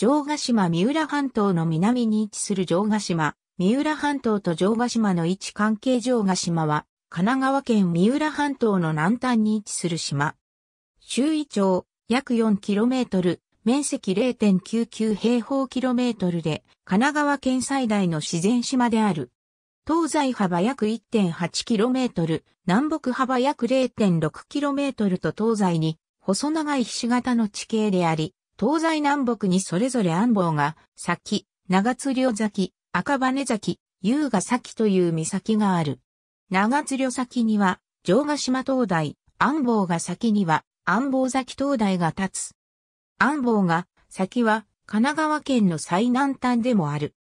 城ヶ島三浦半島の南に位置する城ヶ島、三浦半島と城ヶ島の位置関係城ヶ島は、神奈川県三浦半島の南端に位置する島。周囲長、約 4km、面積0.99平方キロメートルで、神奈川県最大の自然島である。東西幅約 1.8km、南北幅約 0.6km と東西に細長いひし形の地形であり、東西南北にそれぞれ安房が、先、長津漁崎、赤羽崎、優雅崎という岬がある。長津漁崎には、城ヶ島灯台、安房が先には、安房崎灯台が立つ。安房が先は、神奈川県の最南端でもある。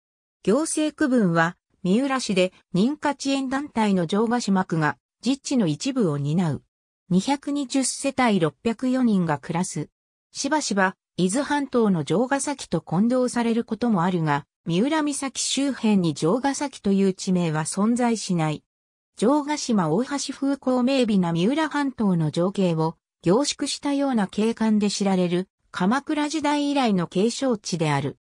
行政区分は、三浦市で認可遅延団体の城ヶ島区が、実地の一部を担う。220世帯604人が暮らす。しばしば伊豆半島の城ヶ崎と混同されることもあるが、三浦岬周辺に城ヶ崎という地名は存在しない。城ヶ島大橋風光明媚な三浦半島の情景を凝縮したような景観で知られる鎌倉時代以来の景勝地である。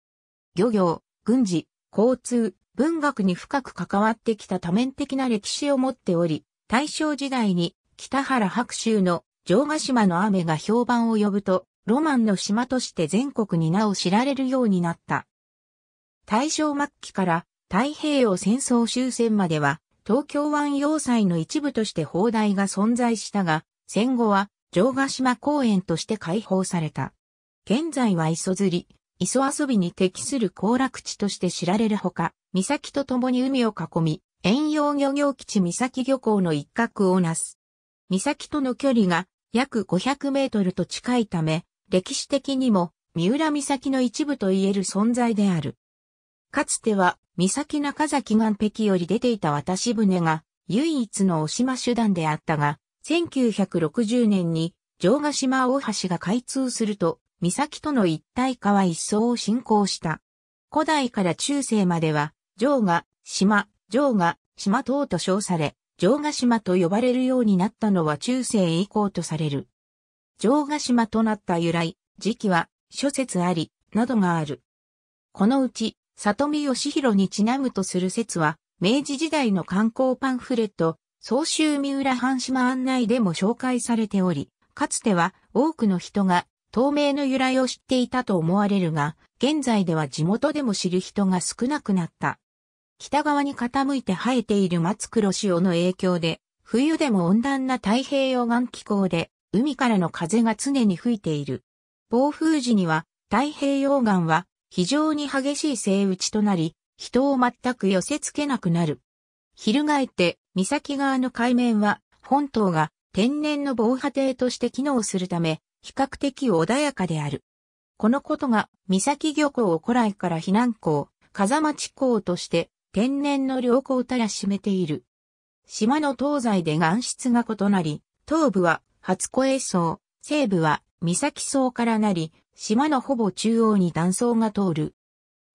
漁業、軍事、交通、文学に深く関わってきた多面的な歴史を持っており、大正時代に北原白州の城ヶ島の雨が評判を呼ぶと、ロマンの島として全国に名を知られるようになった。大正末期から太平洋戦争終戦までは東京湾要塞の一部として砲台が存在したが、戦後は城ヶ島公園として開放された。現在は磯釣り、磯遊びに適する行楽地として知られるほか、岬と共に海を囲み、遠洋漁業基地岬漁港の一角をなす。岬との距離が約500メートルと近いため、歴史的にも三浦岬の一部と言える存在である。かつては岬中崎岸壁より出ていた渡し船が唯一のお島手段であったが、1960年に城ヶ島大橋が開通すると、岬との一体化は一層を進行した。古代から中世までは、城が、島、城が、島等と称され、城ヶ島と呼ばれるようになったのは中世以降とされる。城ヶ島となった由来、時期は諸説あり、などがある。このうち、里見義弘にちなむとする説は、明治時代の観光パンフレット、総集三浦半島案内でも紹介されており、かつては多くの人が透明の由来を知っていたと思われるが、現在では地元でも知る人が少なくなった。北側に傾いて生えている松黒潮の影響で、冬でも温暖な太平洋岸気候で、海からの風が常に吹いている。暴風時には太平洋岸は非常に激しい勢打ちとなり、人を全く寄せ付けなくなる。翻って岬側の海面は本島が天然の防波堤として機能するため、比較的穏やかである。このことが、岬漁港を古来から避難港、風町港として天然の良港たらしめている。島の東西で岩質が異なり、東部は初声層、西部は岬層からなり、島のほぼ中央に断層が通る。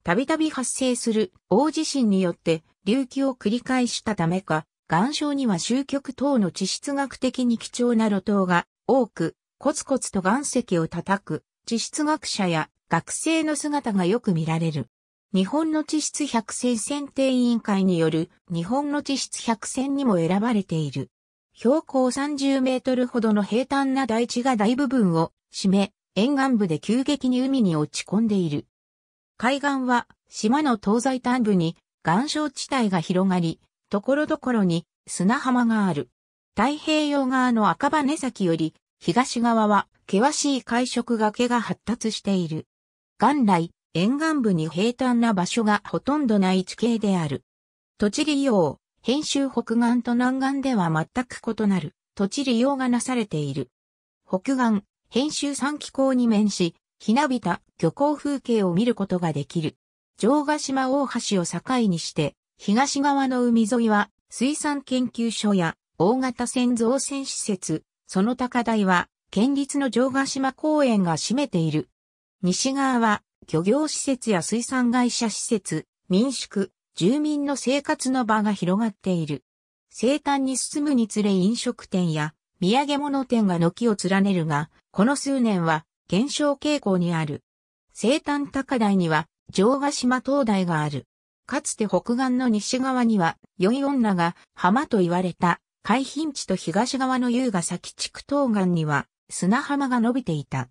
たびたび発生する大地震によって隆起を繰り返したためか、岩礁には終局等の地質学的に貴重な露頭が多く、コツコツと岩石を叩く地質学者や学生の姿がよく見られる。日本の地質百選選定委員会による日本の地質百選にも選ばれている。標高30メートルほどの平坦な台地が大部分を占め、沿岸部で急激に海に落ち込んでいる。海岸は島の東西端部に岩礁地帯が広がり、ところどころに砂浜がある。太平洋側の赤羽崎より東側は険しい海食崖が発達している。元来、沿岸部に平坦な場所がほとんどない地形である。栃木利用、編集北岸と南岸では全く異なる土地利用がなされている。北岸、編集三気候に面し、ひなびた漁港風景を見ることができる。城ヶ島大橋を境にして、東側の海沿いは水産研究所や大型船造船施設、その高台は県立の城ヶ島公園が占めている。西側は漁業施設や水産会社施設、民宿、住民の生活の場が広がっている。生誕に進むにつれ飲食店や土産物店が軒を連ねるが、この数年は減少傾向にある。生誕高台には城ヶ島灯台がある。かつて北岸の西側には、宵女が浜と言われた海浜地と東側の優雅先地区東岸には砂浜が伸びていた。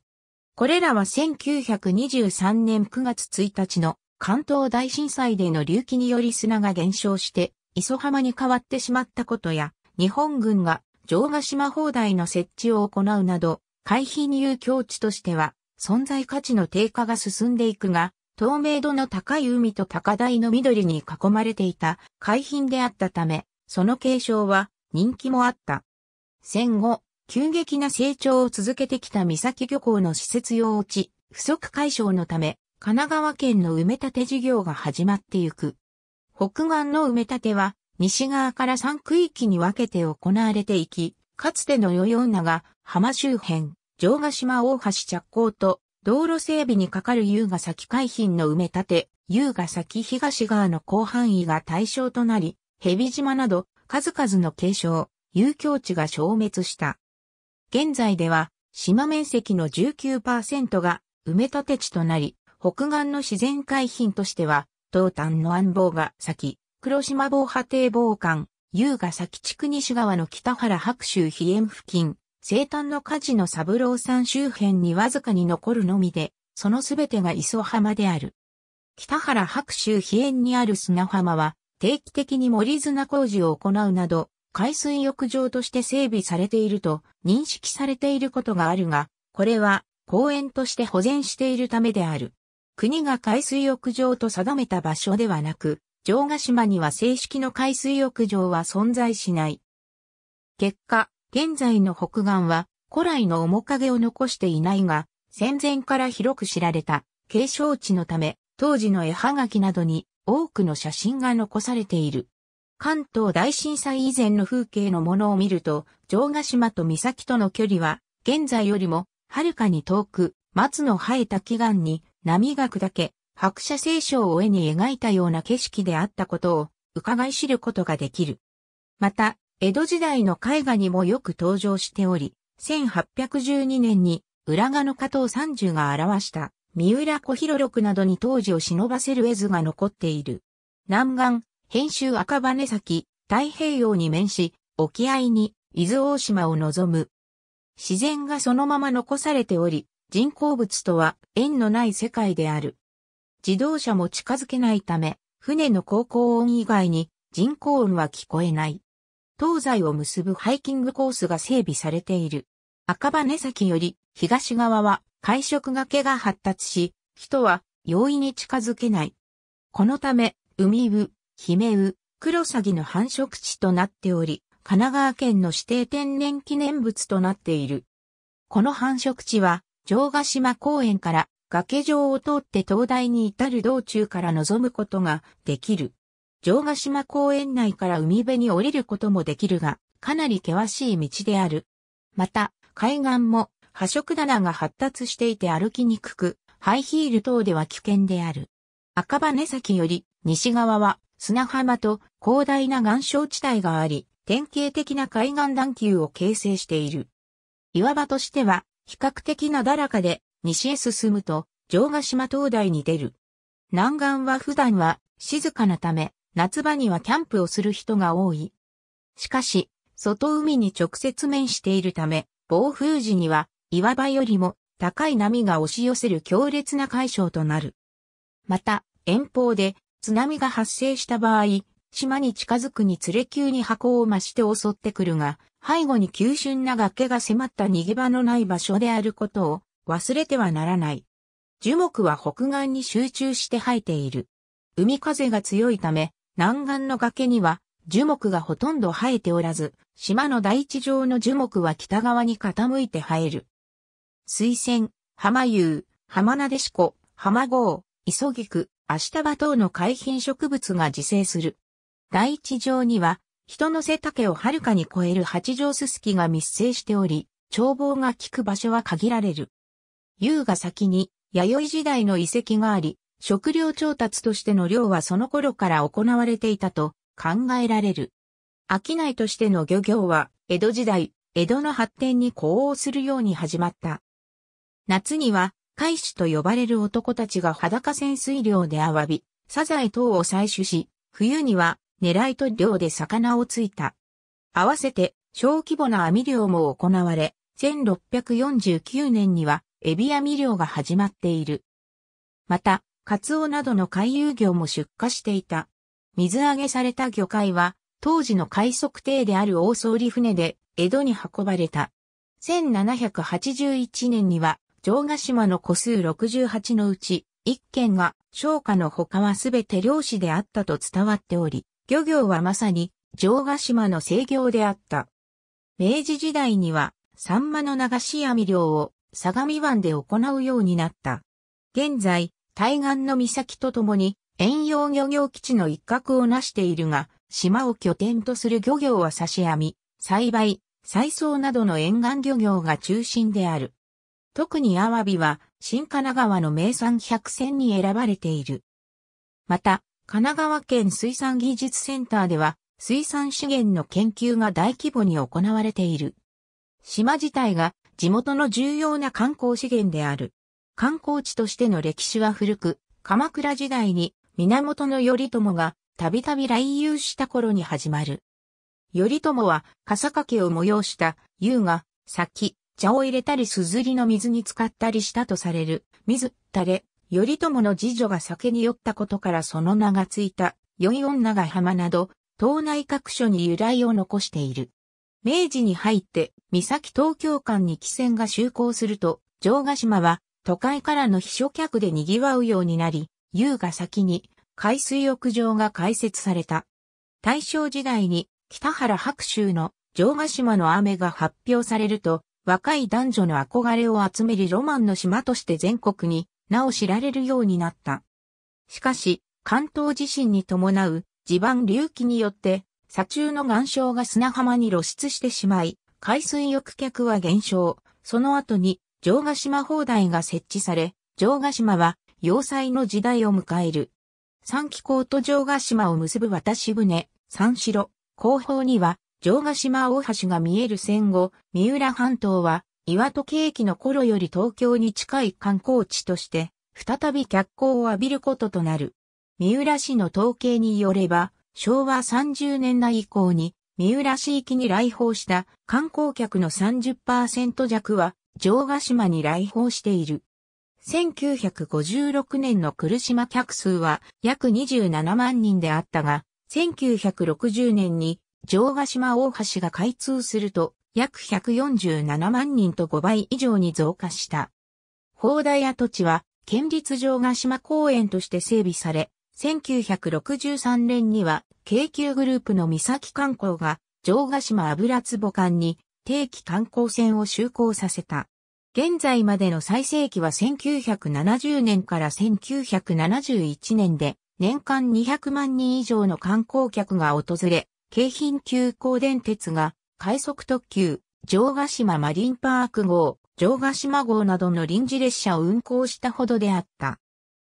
これらは1923年9月1日の関東大震災での隆起により砂が減少して磯浜に変わってしまったことや、日本軍が城ヶ島砲台の設置を行うなど、海浜遊境地としては存在価値の低下が進んでいくが、透明度の高い海と高台の緑に囲まれていた海浜であったため、その継承は人気もあった。戦後、急激な成長を続けてきた三崎漁港の施設用地、不足解消のため、神奈川県の埋め立て事業が始まってゆく。北岸の埋め立ては、西側から3区域に分けて行われていき、かつての与名が浜周辺、城ヶ島大橋着工と、道路整備にかかる優雅先海浜の埋め立て、優雅先東側の広範囲が対象となり、蛇島など、数々の継承、遊興地が消滅した。現在では、島面積の19%が埋め立て地となり、北岸の自然海浜としては、東端の安房が先、黒島防波堤防間、優が先地区西側の北原白州飛燕付近、西端の火事の三郎山周辺にわずかに残るのみで、そのすべてが磯浜である。北原白州飛燕にある砂浜は、定期的に森砂工事を行うなど、海水浴場として整備されていると認識されていることがあるが、これは公園として保全しているためである。国が海水浴場と定めた場所ではなく、城ヶ島には正式の海水浴場は存在しない。結果、現在の北岸は古来の面影を残していないが、戦前から広く知られた景勝地のため、当時の絵はがきなどに多くの写真が残されている。関東大震災以前の風景のものを見ると、城ヶ島と岬との距離は、現在よりも、はるかに遠く、松の生えた祈願に、波が砕け、白写聖書を絵に描いたような景色であったことを伺い知ることができる。また、江戸時代の絵画にもよく登場しており、1812年に浦賀の加藤三十が表した三浦小広録などに当時を忍ばせる絵図が残っている。南岸、編集赤羽崎、太平洋に面し、沖合に伊豆大島を望む。自然がそのまま残されており、人工物とは縁のない世界である。自動車も近づけないため、船の航行音以外に人工音は聞こえない。東西を結ぶハイキングコースが整備されている。赤羽崎より東側は海食がけが発達し、人は容易に近づけない。このため、海部、姫部、黒サギの繁殖地となっており、神奈川県の指定天然記念物となっている。この繁殖地は城ヶ島公園から崖上を通って灯台に至る道中から望むことができる。城ヶ島公園内から海辺に降りることもできるが、かなり険しい道である。また、海岸も破色棚が発達していて歩きにくく、ハイヒール等では危険である。赤羽崎より西側は砂浜と広大な岩礁地帯があり、典型的な海岸段丘を形成している。岩場としては比較的なだらかで、西へ進むと、城ヶ島灯台に出る。南岸は普段は静かなため、夏場にはキャンプをする人が多い。しかし、外海に直接面しているため、暴風時には岩場よりも高い波が押し寄せる強烈な解消となる。また、遠方で津波が発生した場合、島に近づくにつれ急に箱を増して襲ってくるが、背後に急峻な崖が迫った逃げ場のない場所であることを忘れてはならない。樹木は北岸に集中して生えている。海風が強いため、南岸の崖には樹木がほとんど生えておらず、島の大地上の樹木は北側に傾いて生える。水仙、浜遊、浜なでしこ、浜郷、磯菊、明日葉等の海浜植物が自生する。大地上には人の背丈をはるかに超える八丈すすきが密生しており、眺望が効く場所は限られる。優が先に、弥生時代の遺跡があり、食料調達としての漁はその頃から行われていたと考えられる。商いとしての漁業は、江戸時代、江戸の発展に呼応するように始まった。夏には、海士と呼ばれる男たちが裸潜水漁であわび、サザエ等を採取し、冬には狙いと漁で魚をついた。合わせて小規模な網漁も行われ、1649年にはエビ網漁が始まっている。また、カツオなどの海遊魚も出荷していた。水揚げされた魚介は、当時の海測艇である大総理船で江戸に運ばれた。1781年には、城ヶ島の個数68のうち、1件が、商家の他はすべて漁師であったと伝わっており、漁業はまさに城ヶ島の制業であった。明治時代には、サンマの流し網漁を相模湾で行うようになった。現在、対岸の岬とともに、遠洋漁業基地の一角をなしているが、島を拠点とする漁業は差し網、栽培、採草などの沿岸漁業が中心である。特にアワビは、新神奈川の名産百選に選ばれている。また、神奈川県水産技術センターでは、水産資源の研究が大規模に行われている。島自体が地元の重要な観光資源である。観光地としての歴史は古く、鎌倉時代に源頼朝がたびたび来遊した頃に始まる。頼朝は笠掛けを催した優雅、先、茶を入れたり硯の水に浸かったりしたとされる、水、たれ、頼朝の次女が酒に酔ったことからその名がついた、い女長浜など、島内各所に由来を残している。明治に入って、三崎東京間に汽船が就航すると、城ヶ島は都会からの避暑客で賑わうようになり、優が先に海水浴場が開設された。大正時代に北原白州の城ヶ島の雨が発表されると、若い男女の憧れを集めるロマンの島として全国になお知られるようになった。しかし、関東地震に伴う地盤隆起によって、砂中の岩礁が砂浜に露出してしまい、海水浴客は減少。その後に、城ヶ島砲台が設置され、城ヶ島は要塞の時代を迎える。三気港と城ヶ島を結ぶ渡し船、三城、後方には城ヶ島大橋が見える戦後、三浦半島は岩戸景気の頃より東京に近い観光地として、再び脚光を浴びることとなる。三浦市の統計によれば、昭和30年代以降に、三浦市域に来訪した観光客の30%弱は、城ヶ島に来訪している。1956年の来島客数は約27万人であったが、1960年に城ヶ島大橋が開通すると、約147万人と5倍以上に増加した。砲台跡地は、県立城ヶ島公園として整備され、1963年には、京急グループの三崎観光が、城ヶ島油壺館に定期観光船を就航させた。現在までの最盛期は1970年から1971年で、年間200万人以上の観光客が訪れ、京浜急行電鉄が快速特急、城ヶ島マリンパーク号、城ヶ島号などの臨時列車を運行したほどであった。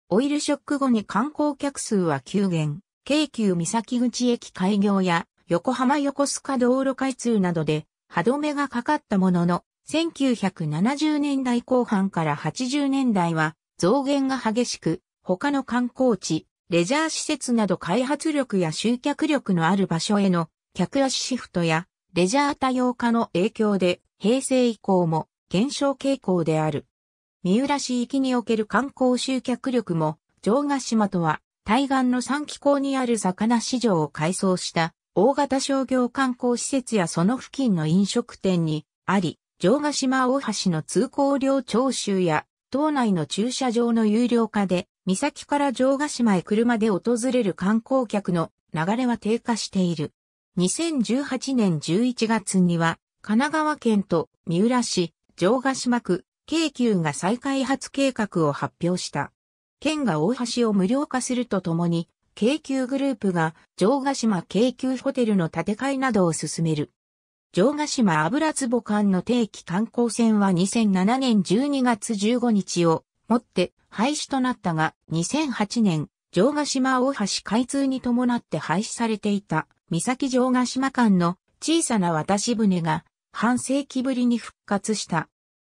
オイルショック後に観光客数は急減、京急三崎口駅開業や横浜横須賀道路開通などで歯止めがかかったものの、1970年代後半から80年代は増減が激しく、他の観光地、レジャー施設など開発力や集客力のある場所への客足シフトやレジャー多様化の影響で、平成以降も減少傾向である。三浦市域における観光集客力も、城ヶ島とは、対岸の三気港にある魚市場を改装した大型商業観光施設やその付近の飲食店にあり、城ヶ島大橋の通行料徴収や、島内の駐車場の有料化で、岬から城ヶ島へ車で訪れる観光客の流れは低下している。2018年11月には、神奈川県と三浦市、城ヶ島区、京急が再開発計画を発表した。県が大橋を無料化するとともに、京急グループが城ヶ島京急ホテルの建て替えなどを進める。城ヶ島油壺間の定期観光船は2007年12月15日をもって廃止となったが2008年城ヶ島大橋開通に伴って廃止されていた、三崎城ヶ島間の小さな渡し船が、半世紀ぶりに復活した。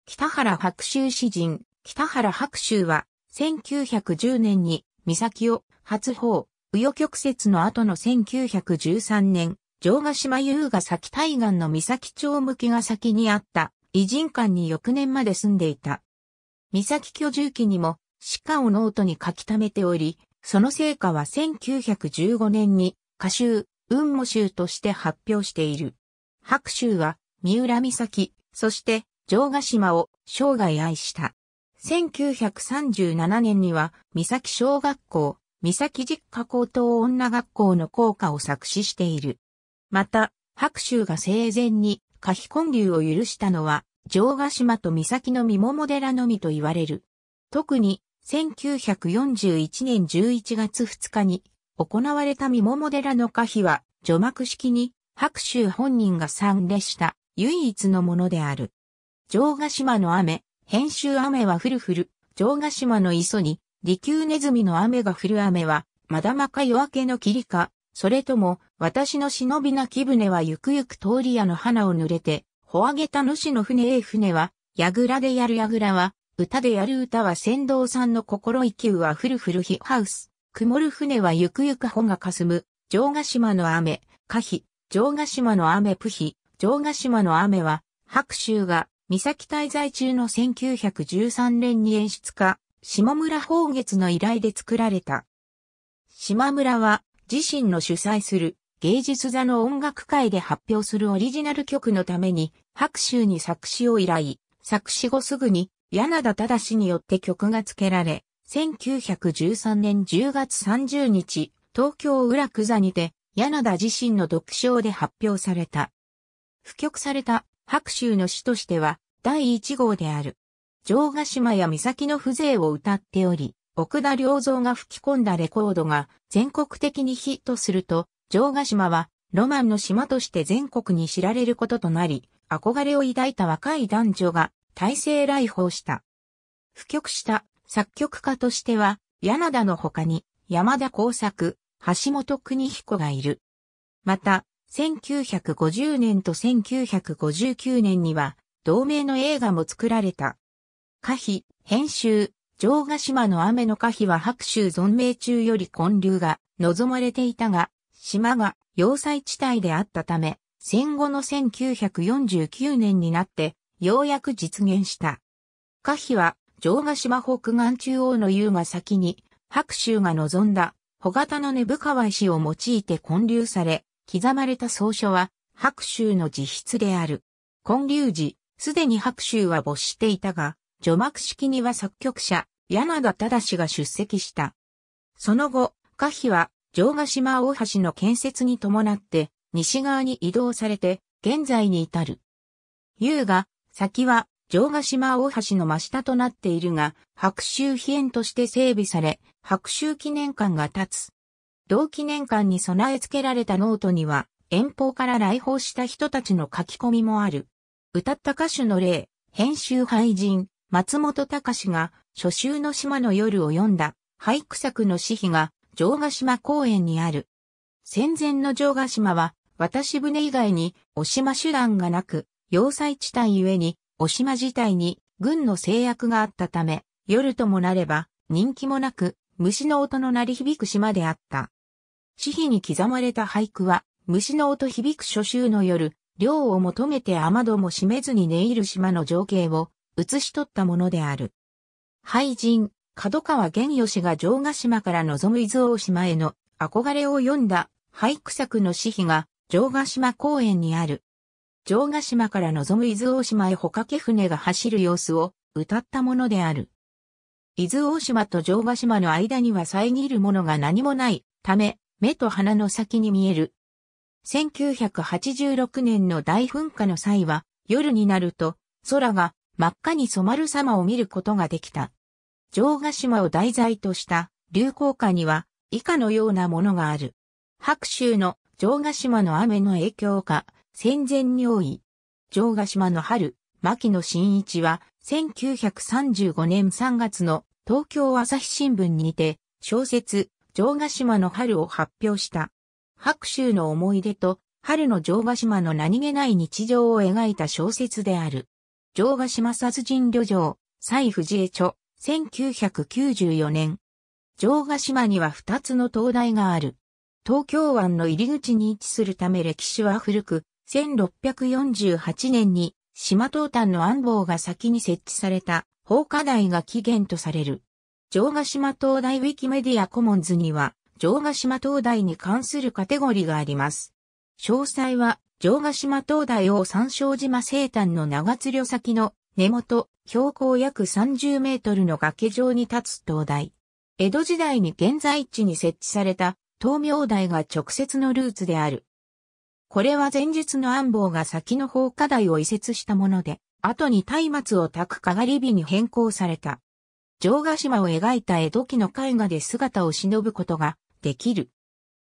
北原白秋詩人、北原白秋は、1910年に、三崎を初訪、紆余曲折の後の1913年、城ヶ島優が先対岸の三崎町向きが先にあった、偉人館に翌年まで住んでいた。三崎居住記にも、歯科をノートに書き溜めており、その成果は1915年に歌集、雲母集として発表している。白州は三浦岬、そして城ヶ島を生涯愛した。1937年には、三崎小学校、三崎実家高等女学校の校歌を作詞している。また、白州が生前に可否混流を許したのは、城ヶ島と三崎の三桃寺のみと言われる。特に、1941年11月2日に行われた三桃寺の可否は除幕式に白州本人が参列した唯一のものである。城ヶ島の雨、編集雨は降る降る、城ヶ島の磯に、利休ネズミの雨が降る雨は、まだまか夜明けの霧か、それとも、私の忍びな木船はゆくゆく通り屋の花を濡れて、ほあげた主の船へ船は、やぐらでやるやぐらは、歌でやる歌は先導さんの心意気はフルフルヒハウス。曇る船はゆくゆく穂が霞む。城ヶ島の雨、可否。城ヶ島の雨不否。城ヶ島の雨は、白州が、三崎滞在中の1913年に演出家、下村宝月の依頼で作られた。島村は、自身の主催する芸術座の音楽会で発表するオリジナル曲のために、白州に作詞を依頼。作詞後すぐに柳田正によって曲が付けられ、1913年10月30日、東京浦久座にて、柳田自身の読書で発表された。布局された白州の詩としては、第1号である。城ヶ島や岬の風情を歌っており、奥田良造が吹き込んだレコードが全国的にヒットすると、城ヶ島はロマンの島として全国に知られることとなり、憧れを抱いた若い男女が体制来訪した。布局した作曲家としては、柳田の他に山田耕作、橋本邦彦がいる。また、1950年と1959年には、同名の映画も作られた。歌碑、編集、城ヶ島の雨の歌碑は白州存命中より混流が望まれていたが、島が要塞地帯であったため、戦後の1949年になってようやく実現した。可否は、城ヶ島北岸中央の優が先に、白州が望んだ、小型の根深川石を用いて建立され、刻まれた草書は、白州の自筆である。建立時、すでに白州は没していたが、除幕式には作曲者、柳田忠が出席した。その後、可否は、城ヶ島大橋の建設に伴って、西側に移動されて、現在に至る。優が、先は城ヶ島大橋の真下となっているが、白州飛燕として整備され、白州記念館が建つ。同記念館に備え付けられたノートには、遠方から来訪した人たちの書き込みもある。歌った歌手の例、編集俳人、松本隆が、初秋の島の夜を読んだ、俳句作の詩碑が、城ヶ島公園にある。戦前の城ヶ島は、渡し船以外に、お島手段がなく、要塞地帯ゆえに、お島自体に軍の制約があったため、夜ともなれば人気もなく、虫の音の鳴り響く島であった。死碑に刻まれた俳句は、虫の音響く初秋の夜、涼を求めて雨戸も閉めずに寝入る島の情景を写し取ったものである。俳人、角川玄義が城ヶ島から望む伊豆大島への憧れを読んだ俳句作の死碑が城ヶ島公園にある城ヶ島から望む伊豆大島へ帆掛け船が走る様子を歌ったものである。伊豆大島と城ヶ島の間には遮るものが何もないため、目と鼻の先に見える。1986年の大噴火の際は、夜になると、空が真っ赤に染まる様を見ることができた。城ヶ島を題材とした流行歌には以下のようなものがある。白州の城ヶ島の雨の影響か、戦前尿意。城ヶ島の春、牧野真一は、1935年3月の東京朝日新聞にて、小説、城ヶ島の春を発表した。白州の思い出と、春の城ヶ島の何気ない日常を描いた小説である。城ヶ島殺人旅情、蔡藤江著、1994年。城ヶ島には二つの灯台がある。東京湾の入り口に位置するため歴史は古く、1648年に島東端の安房が先に設置された放火台が起源とされる。城ヶ島灯台ウィキメディアコモンズには、城ヶ島灯台に関するカテゴリがあります。詳細は、城ヶ島灯台を三章島西端の長津旅先の根元、標高約30メートルの崖上に立つ灯台。江戸時代に現在地に設置された東明台が直接のルーツである。これは前日の安房が先の放火台を移設したもので、後に松明を焚くかがり火に変更された。城ヶ島を描いた江戸期の絵画で姿を忍ぶことができる。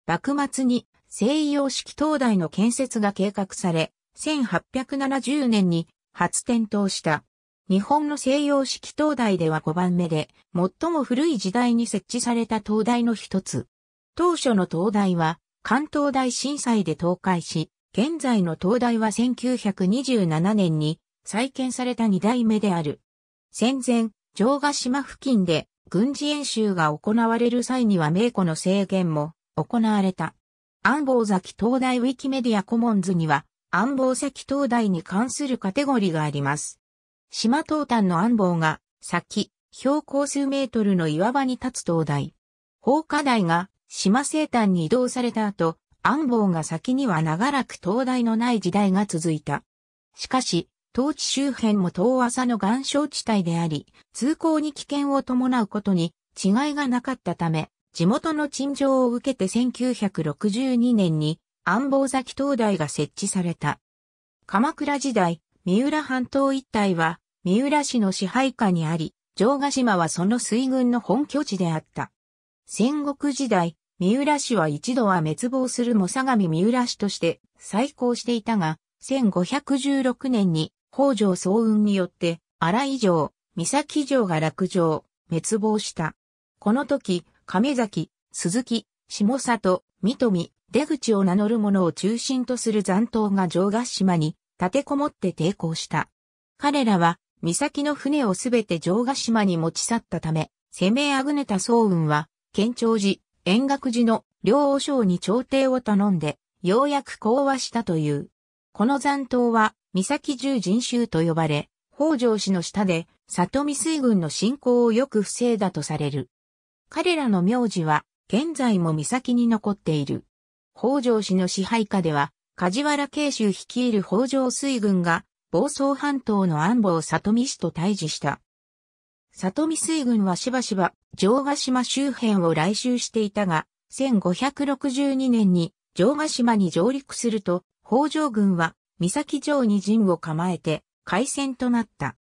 幕末に西洋式灯台の建設が計画され、1870年に初点灯した。日本の西洋式灯台では5番目で、最も古い時代に設置された灯台の一つ。当初の灯台は、関東大震災で倒壊し、現在の東大は1927年に再建された2代目である。戦前、城ヶ島付近で軍事演習が行われる際には名古の制限も行われた。安房崎東大ウィキメディアコモンズには、安房崎東大に関するカテゴリがあります。島東端の安房が、先、標高数メートルの岩場に立つ東大。法科大が島西端に移動された後、安房が先には長らく灯台のない時代が続いた。しかし、当地周辺も遠浅の岩礁地帯であり、通行に危険を伴うことに違いがなかったため、地元の陳情を受けて1962年に安房崎灯台が設置された。鎌倉時代、三浦半島一帯は三浦市の支配下にあり、城ヶ島はその水軍の本拠地であった。戦国時代、三浦氏は一度は滅亡するも相模三浦氏として再興していたが、1516年に北条早雲によって荒井城、三崎城が落城、滅亡した。この時、亀崎、鈴木、下里、三富、出口を名乗る者を中心とする残党が城ヶ島に立てこもって抵抗した。彼らは、三崎の船をすべて城ヶ島に持ち去ったため、攻めあぐねた早雲は、県庁寺、円覚寺の両王将に朝廷を頼んで、ようやく講和したという。この残党は、三崎十人衆と呼ばれ、北条氏の下で、里見水軍の侵攻をよく防いだとされる。彼らの名字は、現在も三崎に残っている。北条氏の支配下では、梶原慶州率いる北条水軍が、房総半島の安保を里見氏と対峙した。里見水軍はしばしば城ヶ島周辺を来襲していたが、1562年に城ヶ島に上陸すると、北条軍は三崎城に陣を構えて海戦となった。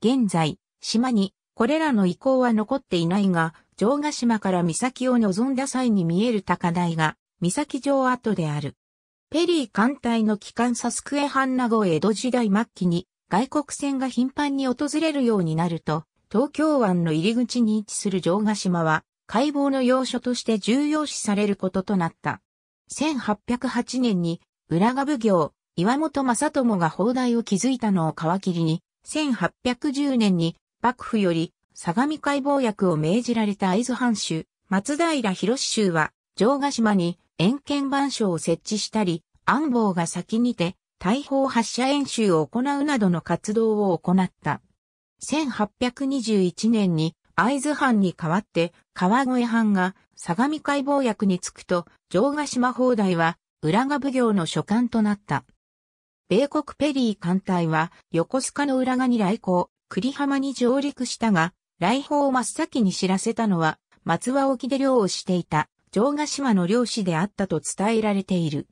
現在、島にこれらの遺構は残っていないが、城ヶ島から三崎を望んだ際に見える高台が三崎城跡である。ペリー艦隊の機関サスクエハンナ号江戸時代末期に外国船が頻繁に訪れるようになると、東京湾の入り口に位置する城ヶ島は、解剖の要所として重要視されることとなった。1808年に、浦賀奉行、岩本正友が砲台を築いたのを皮切りに、1810年に、幕府より、相模解剖薬を命じられた会津藩主、松平広州は、城ヶ島に、遠見番所を設置したり、安房が先にて、大砲発射演習を行うなどの活動を行った。1821年に会津藩に代わって川越藩が相模解剖役に就くと城ヶ島砲台は浦賀奉行の所管となった。米国ペリー艦隊は横須賀の浦賀に来航、栗浜に上陸したが、来訪を真っ先に知らせたのは松輪沖で漁をしていた城ヶ島の漁師であったと伝えられている。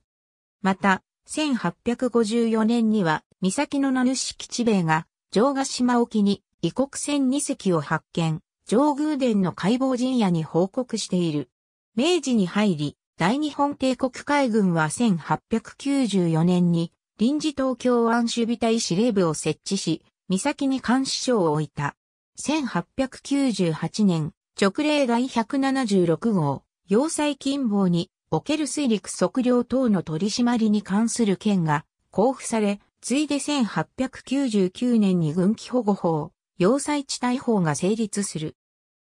また、1854年には、三崎の名主吉兵衛が、城ヶ島沖に異国船2隻を発見、上宮殿の解剖陣屋に報告している。明治に入り、大日本帝国海軍は1894年に臨時東京湾守備隊司令部を設置し、岬に監視所を置いた。1898年、直令第176号、要塞近傍における水陸測量等の取り締まりに関する件が交付され、ついで1899年に軍機保護法、要塞地帯法が成立する。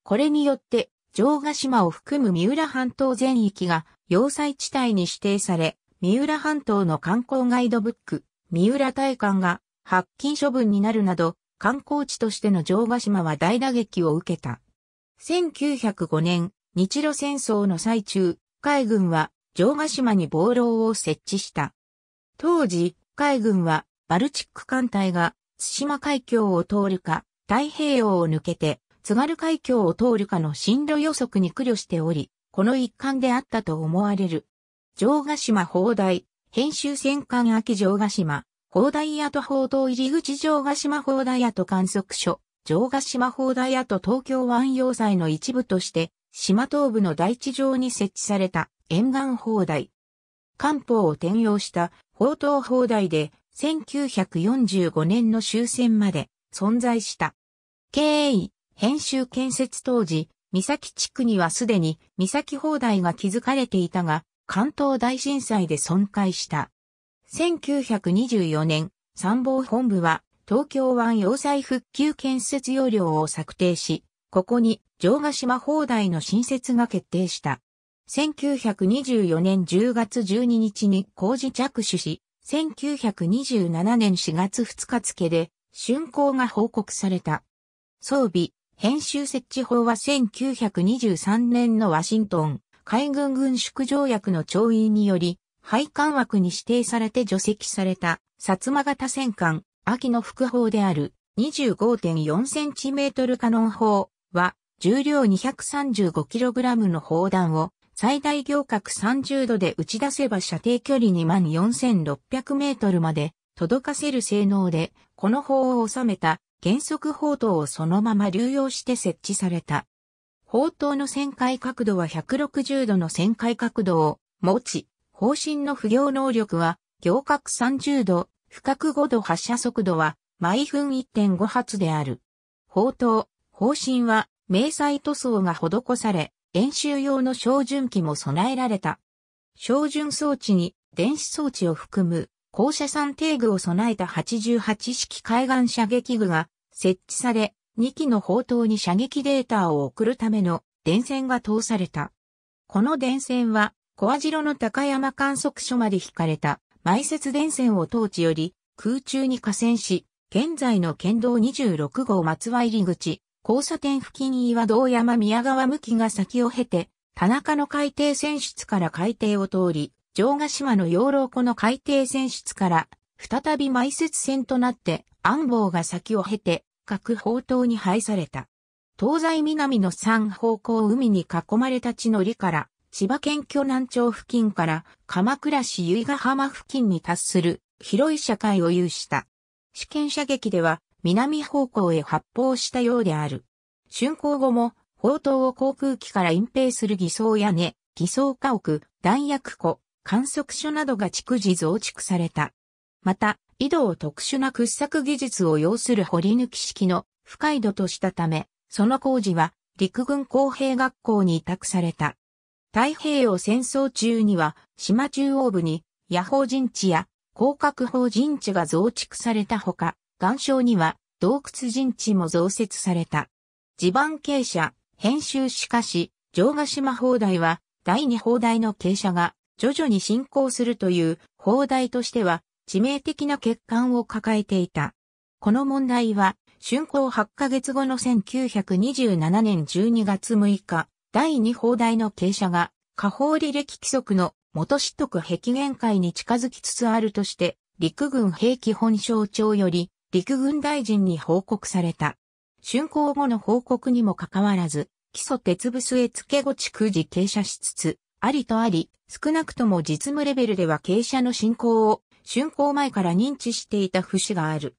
これによって、城ヶ島を含む三浦半島全域が要塞地帯に指定され、三浦半島の観光ガイドブック、三浦大館が発禁処分になるなど、観光地としての城ヶ島は大打撃を受けた。1905年、日露戦争の最中、海軍は城ヶ島に防浪を設置した。当時、海軍は、バルチック艦隊が、津島海峡を通るか、太平洋を抜けて、津軽海峡を通るかの進路予測に苦慮しており、この一環であったと思われる。城ヶ島砲台、編集戦艦秋城ヶ島、砲台跡報道入り口城ヶ島砲台跡観測所、城ヶ島砲台跡東京湾要塞の一部として、島東部の大地上に設置された沿岸砲台。漢方を転用した宝刀放題で1945年の終戦まで存在した。経営、編集建設当時、三崎地区にはすでに三崎放題が築かれていたが、関東大震災で損壊した。1924年、参謀本部は東京湾要塞復旧建設要領を策定し、ここに城ヶ島放題の新設が決定した。1924年10月12日に工事着手し、1927年4月2日付で、竣工が報告された。装備、編集設置法は1923年のワシントン海軍軍縮条約の調印により、配管枠に指定されて除籍された、薩摩型戦艦、秋の副砲である25.4センチメートルカノン砲は、重量 235kg の砲弾を最大行角30度で打ち出せば射程距離24,600メートルまで届かせる性能で、この砲を収めた原則砲塔をそのまま流用して設置された。砲塔の旋回角度は160度の旋回角度を持ち、方針の不行能力は行角30度、深く5度発射速度は毎分1.5発である。砲塔、方針は明細塗装が施され、練習用の照準器も備えられた。照準装置に電子装置を含む高射散定具を備えた88式海岸射撃具が設置され、2機の砲塔に射撃データを送るための電線が通された。この電線は、小網代の高山観測所まで引かれた埋設電線を当地より空中に河川し、現在の県道26号松輪入口、交差点付近岩堂山宮川向きが先を経て、田中の海底船室から海底を通り、城ヶ島の養老湖の海底船室から、再び埋設船となって、安房が先を経て、各方島に配された。東西南の三方向海に囲まれた地の利から、千葉県巨南町付近から鎌倉市由比ヶ浜付近に達する広い社会を有した。試験射撃では南方向へ発砲したようである。竣工後も、砲塔を航空機から隠蔽する偽装屋根、偽装家屋、弾薬庫、観測所などが逐次増築された。また、井戸を特殊な掘削技術を要する掘り抜き式の深い度としたため、その工事は陸軍工兵学校に委託された。太平洋戦争中には島中央部に野法陣地や広角法陣地が増築されたほか、岩礁には洞窟陣地も増設された。地盤傾斜、編集しかし、城ヶ島砲台は第二砲台の傾斜が徐々に進行するという砲台としては致命的な欠陥を抱えていた。この問題は、竣工8ヶ月後の1927年12月6日、第二砲台の傾斜が、下方履歴規則の元知得壁限界に近づきつつあるとして、陸軍兵器本省庁より、陸軍大臣に報告された。竣工後の報告にもかかわらず、基礎鉄部据付け後逐次傾斜しつつ、ありとあり、少なくとも実務レベルでは傾斜の進行を竣工前から認知していた節がある。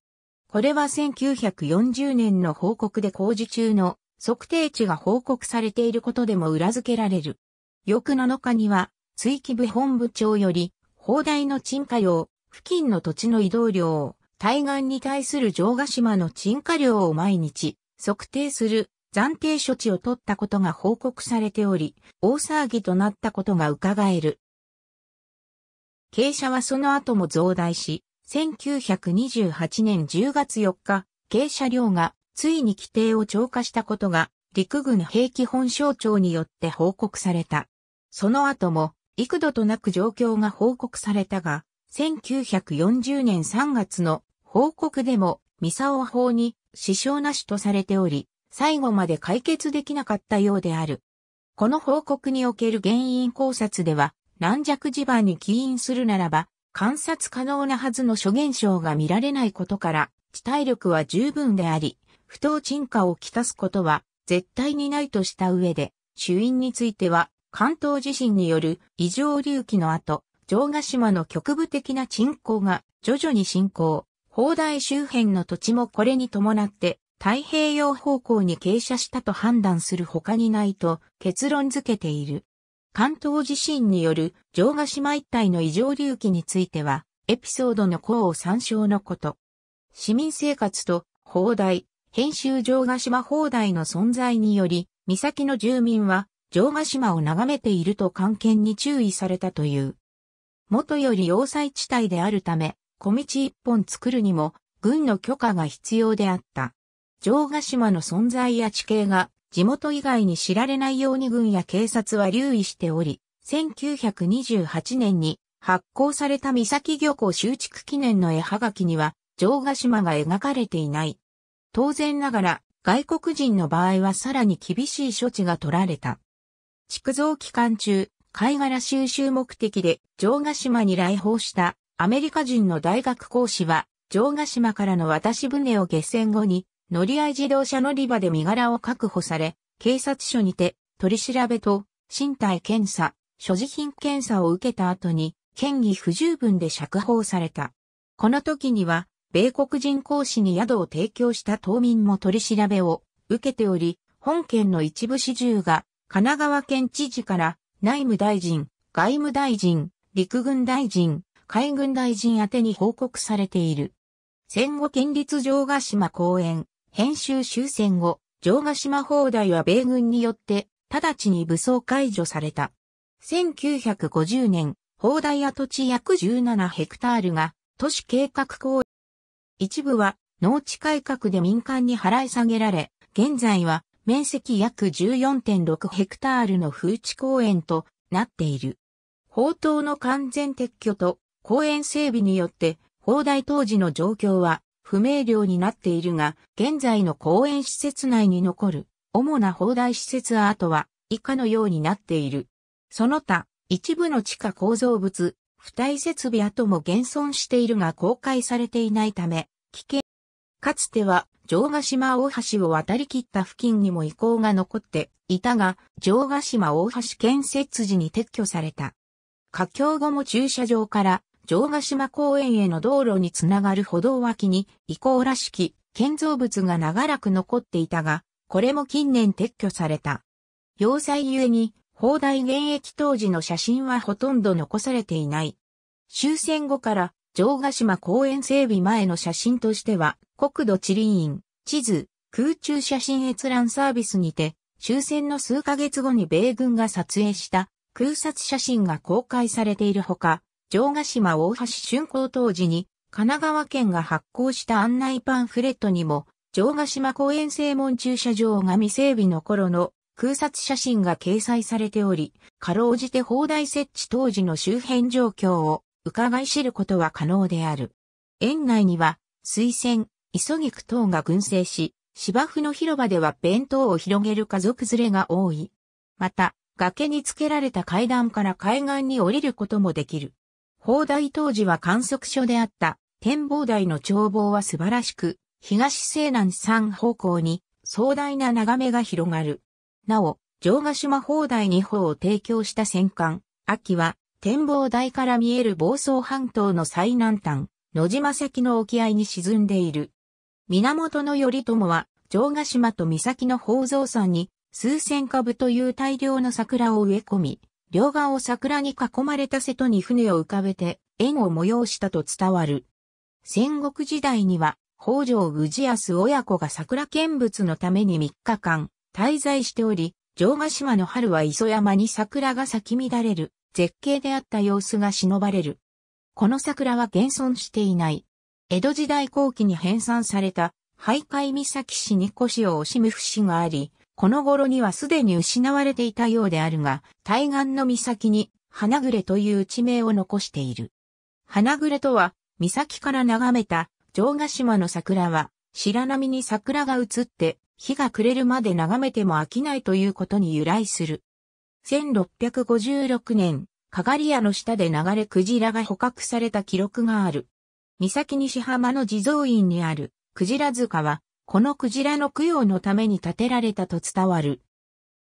これは1940年の報告で工事中の測定値が報告されていることでも裏付けられる。翌7日には、追記部本部長より、砲台の沈下用、付近の土地の移動量を、対岸に対する城ヶ島の沈下量を毎日測定する暫定処置を取ったことが報告されており、大騒ぎとなったことが伺える。傾斜はその後も増大し、1928年10月4日、傾斜量がついに規定を超過したことが陸軍兵器本省庁によって報告された。その後も幾度となく状況が報告されたが、1940年3月の報告でも、ミサオ法に支障なしとされており、最後まで解決できなかったようである。この報告における原因考察では、軟弱地盤に起因するならば、観察可能なはずの諸現象が見られないことから、地体力は十分であり、不当沈下をきたすことは絶対にないとした上で、主因については、関東地震による異常隆起の後、城ヶ島の局部的な沈降が徐々に進行、砲台周辺の土地もこれに伴って太平洋方向に傾斜したと判断する他にないと結論付けている。関東地震による城ヶ島一帯の異常隆起については、エピソードの項を参照のこと。市民生活と砲台、編集城ヶ島砲台の存在により、岬の住民は城ヶ島を眺めていると関係に注意されたという。元より要塞地帯であるため、小道一本作るにも、軍の許可が必要であった。城ヶ島の存在や地形が地元以外に知られないように軍や警察は留意しており、1928年に発行された三崎漁港修築記念の絵はがきには、城ヶ島が描かれていない。当然ながら、外国人の場合はさらに厳しい処置が取られた。築造期間中、貝殻収集目的で城ヶ島に来訪したアメリカ人の大学講師は、城ヶ島からの渡し船を下船後に、乗り合い自動車乗り場で身柄を確保され、警察署にて、取り調べと、身体検査、所持品検査を受けた後に、権疑不十分で釈放された。この時には、米国人講師に宿を提供した島民も取り調べを受けており、本件の一部始終が、神奈川県知事から、内務大臣、外務大臣、陸軍大臣、海軍大臣宛に報告されている。戦後県立城ヶ島公園、編集終戦後、城ヶ島砲台は米軍によって、直ちに武装解除された。1950年、砲台跡地約17ヘクタールが、都市計画公園。一部は、農地改革で民間に払い下げられ、現在は、面積約14.6ヘクタールの風地公園となっている。砲塔の完全撤去と公園整備によって、砲台当時の状況は不明瞭になっているが、現在の公園施設内に残る主な砲台施設アートは以下のようになっている。その他、一部の地下構造物、付帯設備跡も現存しているが公開されていないため、危険。かつては、城ヶ島大橋を渡り切った付近にも遺構が残っていたが、城ヶ島大橋建設時に撤去された。架橋後も駐車場から城ヶ島公園への道路につながる歩道脇に遺構らしき建造物が長らく残っていたが、これも近年撤去された。要塞ゆえに、砲台現役当時の写真はほとんど残されていない。終戦後から城ヶ島公園整備前の写真としては、国土地理院、地図、空中写真閲覧サービスにて、終戦の数ヶ月後に米軍が撮影した空撮写真が公開されているほか、城ヶ島大橋竣工当時に、神奈川県が発行した案内パンフレットにも、城ヶ島公園正門駐車場が未整備の頃の空撮写真が掲載されており、かろうじて砲台設置当時の周辺状況を伺い知ることは可能である。園内には、水仙、磯菊等が群生し、芝生の広場では弁当を広げる家族連れが多い。また、崖につけられた階段から海岸に降りることもできる。砲台当時は観測所であった、展望台の眺望は素晴らしく、東西南3方向に壮大な眺めが広がる。なお、城ヶ島砲台2砲を提供した戦艦、秋は、展望台から見える房総半島の最南端、野島先の沖合に沈んでいる。源頼朝は、城ヶ島と岬の宝蔵山に、数千株という大量の桜を植え込み、両側を桜に囲まれた瀬戸に船を浮かべて縁を催したと伝わる。戦国時代には、北条氏康親子が桜見物のために3日間滞在しており、城ヶ島の春は磯山に桜が咲き乱れる絶景であった様子が忍ばれる。この桜は現存していない。江戸時代後期に編纂された、徘徊岬市に古紙を惜しむ節があり、この頃にはすでに失われていたようであるが、対岸の岬に、花暮という地名を残している。花暮とは、岬から眺めた城ヶ島の桜は、白波に桜が映って、日が暮れるまで眺めても飽きないということに由来する。1656年、かがり屋の下で流れクジラが捕獲された記録がある。岬西浜の地蔵院にあるクジラ塚はこのクジラの供養のために建てられたと伝わる。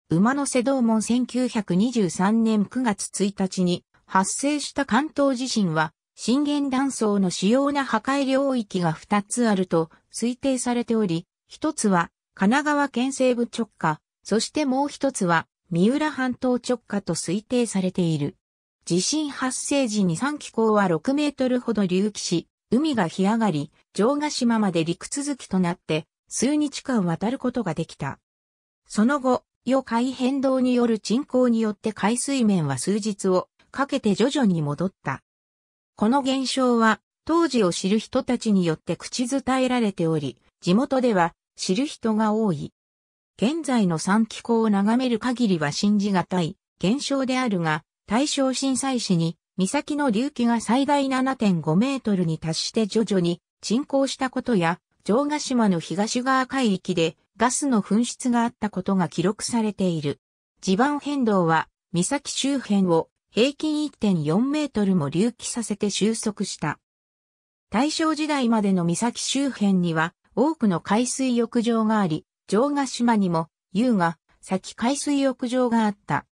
馬の瀬道門1923年9月1日に発生した関東地震は、震源断層の主要な破壊領域が2つあると推定されており、1つは神奈川県西部直下、そしてもう1つは三浦半島直下と推定されている。地震発生時に3気候は6メートルほど隆起し、海が干上がり、城ヶ島まで陸続きとなって、数日間渡ることができた。その後、余海変動による沈降によって海水面は数日をかけて徐々に戻った。この現象は当時を知る人たちによって口伝えられており、地元では知る人が多い。現在の三気候を眺める限りは信じがたい現象であるが、大正震災時に岬の隆起が最大7.5メートルに達して徐々に沈降したことや、城ヶ島の東側海域でガスの噴出があったことが記録されている。地盤変動は、岬周辺を平均1.4メートルも隆起させて収束した。大正時代までの岬周辺には多くの海水浴場があり、城ヶ島にも優雅、先海水浴場があった。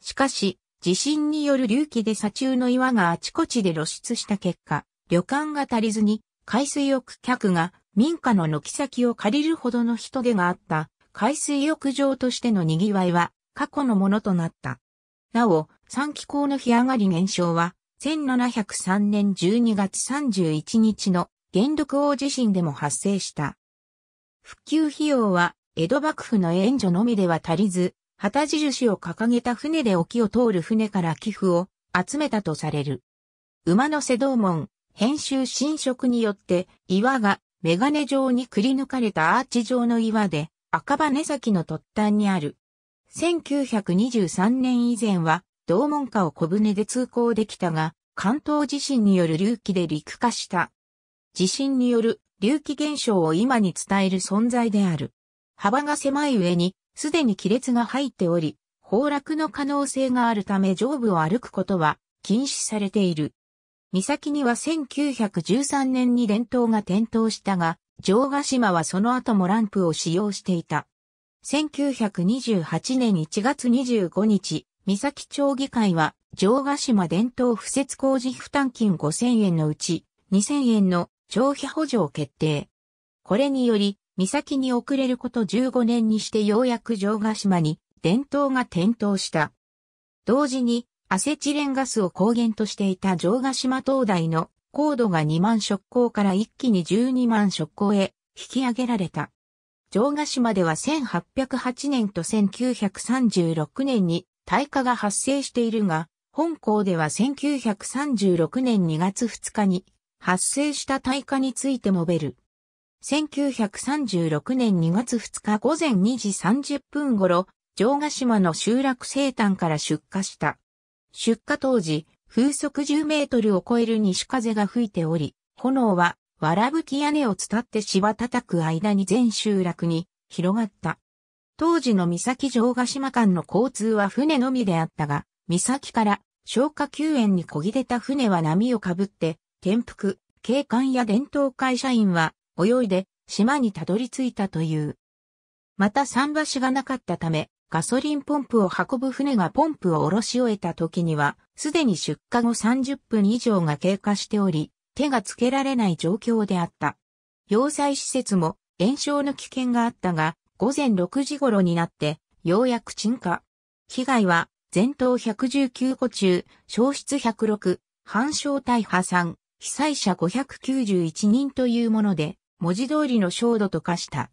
しかし、地震による隆起で砂中の岩があちこちで露出した結果、旅館が足りずに海水浴客が民家の軒先を借りるほどの人出があった海水浴場としての賑わいは過去のものとなった。なお、三気候の日上がり現象は、1703年12月31日の元禄王地震でも発生した。復旧費用は、江戸幕府の援助のみでは足りず、旗印を掲げた船で沖を通る船から寄付を集めたとされる。馬の瀬道門、編集侵食によって、岩がメガネ状にくり抜かれたアーチ状の岩で、赤羽崎の突端にある。1923年以前は、同門下を小舟で通行できたが、関東地震による隆起で陸化した。地震による隆起現象を今に伝える存在である。幅が狭い上に、すでに亀裂が入っており、崩落の可能性があるため上部を歩くことは禁止されている。岬には1913年に伝統が点灯したが、城ヶ島はその後もランプを使用していた。1928年1月25日、三崎町議会は、城ヶ島伝統敷設工事負担金5000円のうち、2000円の消費補助を決定。これにより、三崎に遅れること15年にしてようやく城ヶ島に伝統が点灯した。同時に、アセチレンガスを抗原としていた城ヶ島灯台の高度が2万色光から一気に12万色光へ引き上げられた。城ヶ島では1808年と1936年に耐火が発生しているが、本校では1936年2月2日に発生した耐火についてもべる。1936年2月2日午前2時30分頃、城ヶ島の集落生誕から出火した。出火当時、風速10メートルを超える西風が吹いており、炎は、わらぶき屋根を伝って芝叩く間に全集落に広がった。当時の三崎城ヶ島間の交通は船のみであったが、三崎から消火救援にこぎ出た船は波をかぶって、転覆、警官や伝統会社員は泳いで島にたどり着いたという。また桟橋がなかったため、ガソリンポンプを運ぶ船がポンプを下ろし終えた時には、すでに出荷後30分以上が経過しており、手がつけられない状況であった。要塞施設も炎症の危険があったが、午前6時頃になって、ようやく沈下。被害は、全島119個中、消失106、反症大破産、被災者591人というもので、文字通りの焦土と化した。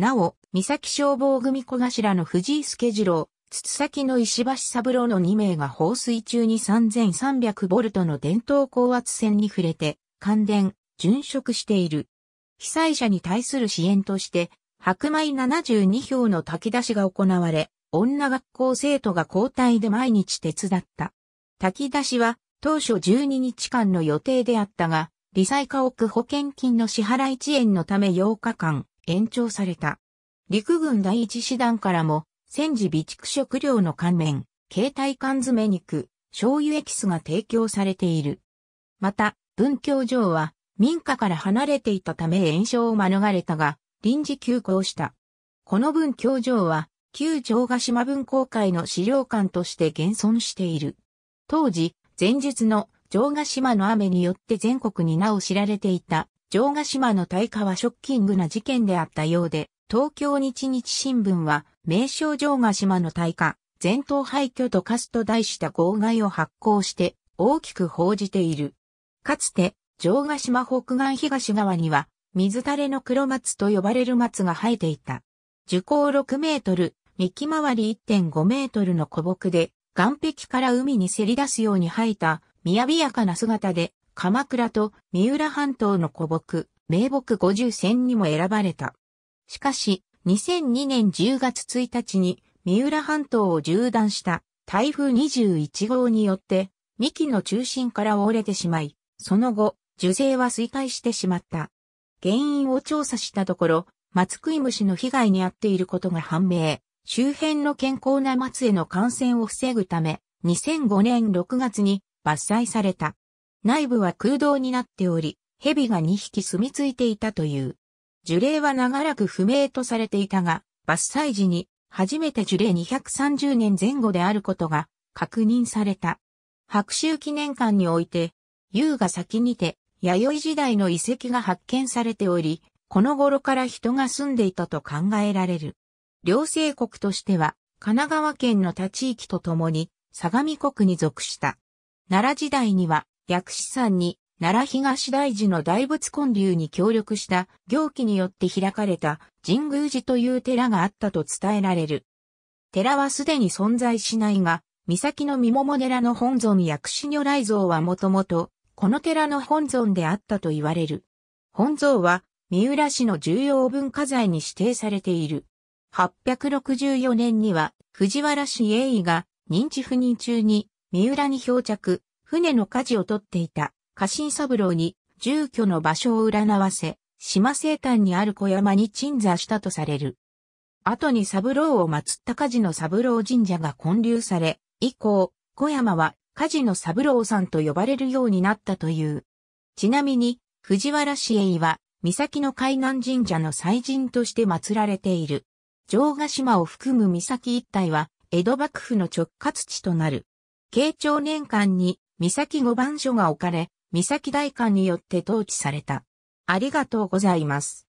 なお、三崎消防組小頭の藤井助次郎、筒崎の石橋三郎の2名が放水中に3300ボルトの伝統高圧線に触れて、感電、殉職している。被災者に対する支援として、白米72票の炊き出しが行われ、女学校生徒が交代で毎日手伝った。炊き出しは当初12日間の予定であったが、リサイ家屋保険金の支払い遅延のため8日間、延長された。陸軍第一師団からも、戦時備蓄食料の乾麺、携帯缶詰肉、醤油エキスが提供されている。また、文教場は民家から離れていたため延焼を免れたが、臨時休校した。この文教場は、旧城ヶ島文公会の資料館として現存している。当時、前日の城ヶ島の雨によって全国に名を知られていた城ヶ島の大火はショッキングな事件であったようで、東京日日新聞は、名称城ヶ島の大火、全島廃墟と化すと題した号外を発行して、大きく報じている。かつて、城ヶ島北岸東側には、水垂れの黒松と呼ばれる松が生えていた。樹高6メートル、幹回り1.5メートルの古木で、岸壁から海にせり出すように生えた、びやかな姿で、鎌倉と三浦半島の古木、名木50選にも選ばれた。しかし、2002年10月1日に三浦半島を縦断した台風21号によって、幹の中心から折れてしまい、その後、樹勢は衰退してしまった。原因を調査したところ、松食い虫の被害に遭っていることが判明。周辺の健康な松への感染を防ぐため、2005年6月に伐採された。内部は空洞になっており、蛇が2匹住み着いていたという。樹齢は長らく不明とされていたが、伐採時に初めて樹齢230年前後であることが確認された。白州記念館において、優が先にて、弥生時代の遺跡が発見されており、この頃から人が住んでいたと考えられる。両生国としては、神奈川県の他地域とともに、相模国に属した。奈良時代には、薬師山に、奈良東大寺の大仏建立に協力した行基によって開かれた神宮寺という寺があったと伝えられる。寺はすでに存在しないが、岬の三桃寺の本尊薬師如来像はもともと、この寺の本尊であったと言われる。本像は、三浦市の重要文化財に指定されている。864年には、藤原氏栄医が認知不妊中に三浦に漂着、船の舵を取っていた家臣三郎に住居の場所を占わせ、島西端にある小山に鎮座したとされる。後に三郎を祀った家事の三郎神社が建立され、以降、小山は家事の三郎さんと呼ばれるようになったという。ちなみに、藤原市営は、岬の海南神社の祭神として祀られている。城ヶ島を含む岬一帯は、江戸幕府の直轄地となる。慶長年間に、岬五番所が置かれ、岬代官によって統治された。ありがとうございます。